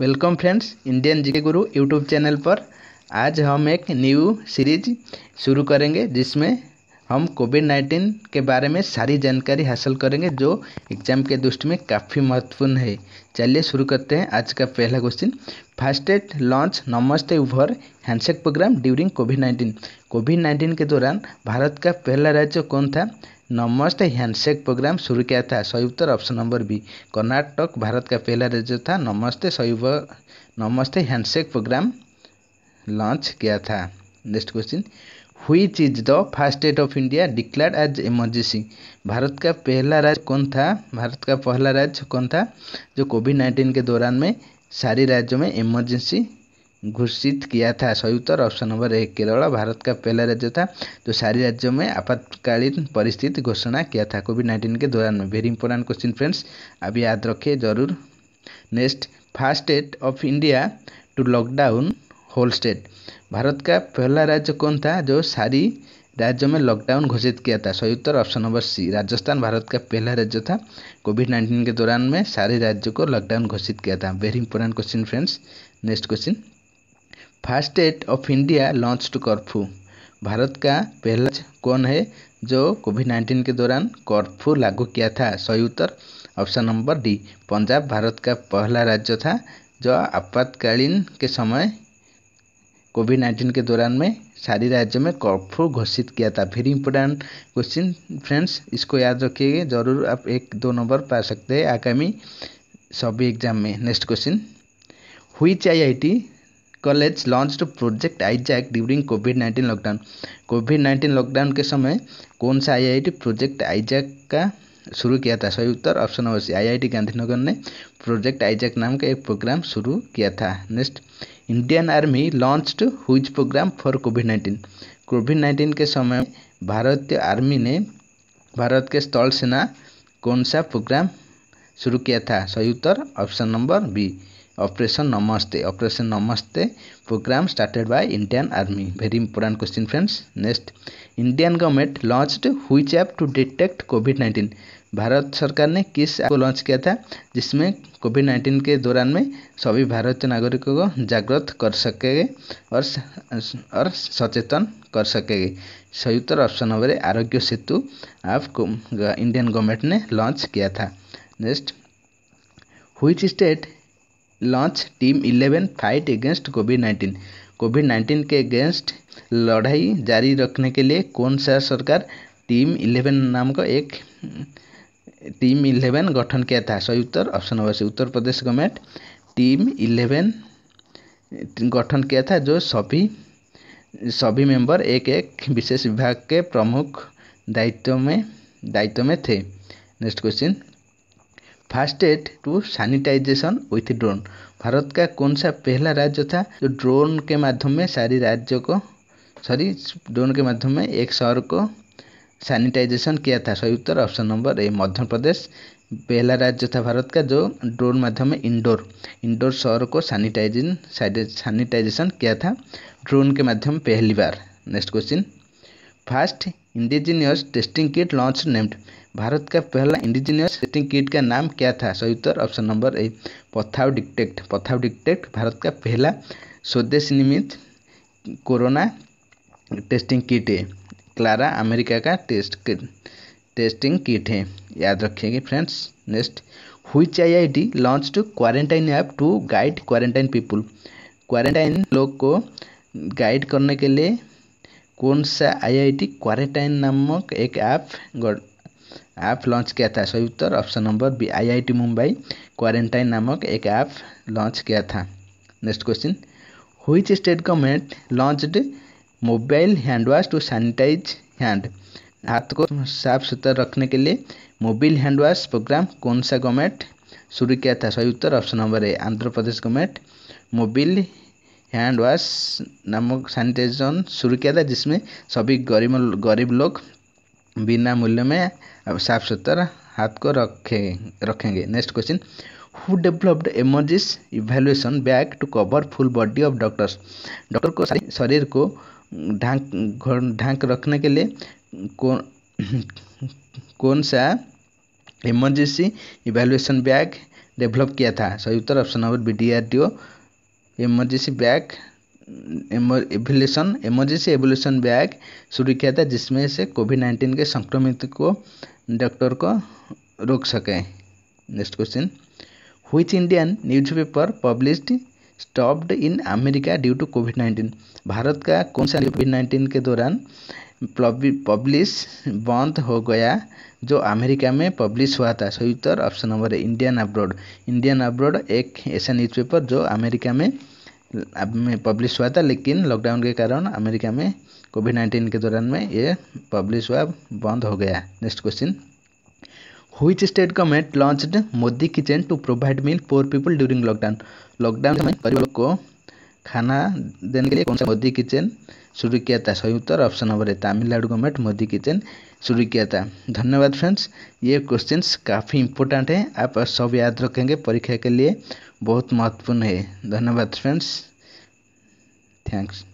welcome friends Indian GK Guru YouTube channel पर आज हम एक न्यू सीरीज शुरू करेंगे जिसमें हम कोविड नाइन्टीन के बारे में सारी जानकारी हासिल करेंगे जो एग्जाम के दृष्टि में काफ़ी महत्वपूर्ण है चलिए शुरू करते हैं आज का पहला question add launch Namaste over handshake program during COVID nineteen COVID nineteen के दौरान भारत का पहला राज्य कौन था नमस्ते हैंडशेक प्रोग्राम शुरू किया था सही उत्तर option number B Karnataka Bharat का पहला राज्य था नमस्ते सही नमस्ते हैंडशेक प्रोग्राम लॉन्च किया था next question which is the first state of India declared as emergency Bharat का पहला राज्य कौन था भारत का पहला राज्य कौन था जो कोविड नाइन्टीन के दौरान में सारे राज्यों में इमरजेंसी घोषित किया था सही उत्तर ऑप्शन नंबर एक केरल भारत का पहला राज्य था जो सारी राज्यों में आपातकालीन परिस्थिति घोषणा किया था कोविड नाइन्टीन के दौरान में वेरी इंपॉर्टेंट क्वेश्चन फ्रेंड्स अब याद रखिए जरूर next first state of India to lockdown whole state Bharat का पहला राज्य कौन था जो सारी राज्यों में लॉकडाउन घोषित किया था सही उत्तर option number C Rajasthan Bharat का पहला राज्य था कोविड नाइन्टीन के दौरान में सारे राज्यों को लॉकडाउन घोषित किया था very important question friends next question first state of India launch to curfew Bharat का पहला कौन है जो कोविड नाइन्टीन के दौरान कर्फ्यू लागू किया था सही उत्तर option number D Punjab Bharat का पहला राज्य था जो आपातकालीन के समय कोविड नाइन्टीन के दौरान में सारी राज्य में कर्फ्यू घोषित किया था वेरी इंपॉर्टेंट क्वेश्चन फ्रेंड्स इसको याद रखिए जरूर आप एक दो नंबर पा सकते हैं आगामी सभी एग्जाम में next question which I I T college launch project Isaac during COVID nineteen lockdown COVID nineteen lockdown के समय कौन सा आईआईटी प्रोजेक्ट आईजैक का शुरू किया था सही उत्तर option number C IIT Gandhinagar ने प्रोजेक्ट आईजैक नाम का एक प्रोग्राम शुरू किया था next Indian army launch which program for COVID nineteen COVID nineteen के समय भारतीय आर्मी ने भारत के स्थल सेना कौन सा प्रोग्राम शुरू किया था सही उत्तर option number B operation Namaste operation Namaste program started by Indian army very important question friends next Indian government launch which app to detect COVID nineteen Bharat सरकार ने किस ऐप को लॉन्च किया था जिसमें कोविड नाइन्टीन के दौरान में सभी भारतीय नागरिकों को जागृत कर सकेंगे और और सचेतन कर सकेंगे संयुक्त ऑप्शन नंबर है आरोग्य सेतु ऐप को इंडियन गवर्नमेंट ने लॉन्च किया था next which state launch team eleven fight against COVID nineteen COVID nineteen के अगेंस्ट लड़ाई जारी रखने के लिए कौन सा सरकार टीम इलेवन नाम का एक टीम इलेवन गठन किया था सही उत्तर option number C Uttar Pradesh government team eleven गठन किया था जो सभी सभी मेंबर एक एक विशेष विभाग के प्रमुख दायित्व में दायित्व में थे next question first aid to sanitisation with drone Bharat का कौन सा पहला राज्य था जो ड्रोन के माध्यम में सारी राज्य को सॉरी ड्रोन के माध्यम में एक शहर को सैनिटाइजेशन किया था सही उत्तर ऑप्शन नंबर ए मध्य प्रदेश पहला राज्य था भारत का जो ड्रोन माध्यम में इंडोर इंडोर शहर को सैनिटाइजिंग सैनिटाइजेशन किया था ड्रोन के माध्यम पहली बार next question first indigenous testing kit launch named Bharat का पहला इंडिजीनियस टेस्टिंग किट का नाम क्या था सही उत्तर option number A Patho Detect Patho Detect Bharat का पहला स्वदेश निर्मित कोरोना टेस्टिंग किट है क्लारा अमेरिका का टेस्ट टेस्टिंग किट है याद रखेंगे friends next which I I T launch to quarantine app to guide quarantine people quarantine लोग को गाइड करने के लिए कौन सा आईआईटी क्वारेंटाइन नामक एक ऐप ऐप लॉन्च किया था सही उत्तर option number B IIT Mumbai quarantine नामक एक ऐप लॉन्च किया था next question which state government launched mobile hand wash to sanitise hand हाथ को साफ सुथरा रखने के लिए मोबाइल हैंड वॉश प्रोग्राम कौन सा गवर्नमेंट शुरू किया था सही उत्तर option number A Andhra Pradesh government mobile hand wash नामक सैनिटाइजेशन शुरू किया था जिसमें सभी गरीब गरीब लोग बिना मूल्य में साफ सुथरा हाथ को रखे रखेंगे next question who developed emergency evaluation bag to cover full body of doctors doctor को शरीर को ढांक ढांक रखने के लिए कौन कौन सा इमरजेंसी इवेल्युएसन बैग डेवलप किया था सही उत्तर option number B D R D O emergency bag evolution emergency evolution bag शुरू किया था जिसमें से कोविड नाइन्टीन के संक्रमित को डॉक्टर को रोक सकें next question which Indian newspaper published stopped in America due to COVID nineteen Bharat का कौन सा कोविड नाइन्टीन के दौरान पब्लिश बंद हो गया जो अमेरिका में पब्लिश हुआ था सही उत्तर option number Indian abroad Indian abroad एक ऐसा न्यूज़पेपर जो अमेरिका में में पब्लिश हुआ था लेकिन लॉकडाउन के कारण अमेरिका में कोविड नाइन्टीन के दौरान में ये पब्लिश हुआ बंद हो गया next question which state government launched Modi kitchen to provide meal poor people during lockdown lockdown में परिवार को खाना देने के लिए कौन सा मोदी किचन शुरू किया था सही उत्तर ऑप्शन नंबर है तमिलनाडु गवर्नमेंट मोदी किचन शुरू किया था धन्यवाद फ्रेंड्स ये क्वेश्चंस काफ़ी इंपॉर्टेंट हैं आप सब याद रखेंगे परीक्षा के लिए बहुत महत्वपूर्ण है धन्यवाद फ्रेंड्स थैंक्स